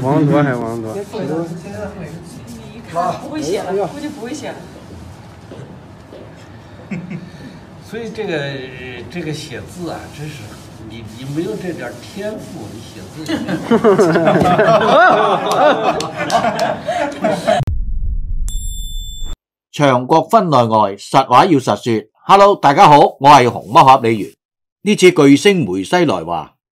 王铎还是王铎，不会写了，估计不会写了。所以这个这个写字啊，真是你你没有这点天赋，你写字。长国分内外，实话要实说。Hello，大家好，我系熊猫侠李源。呢次巨星梅西来话。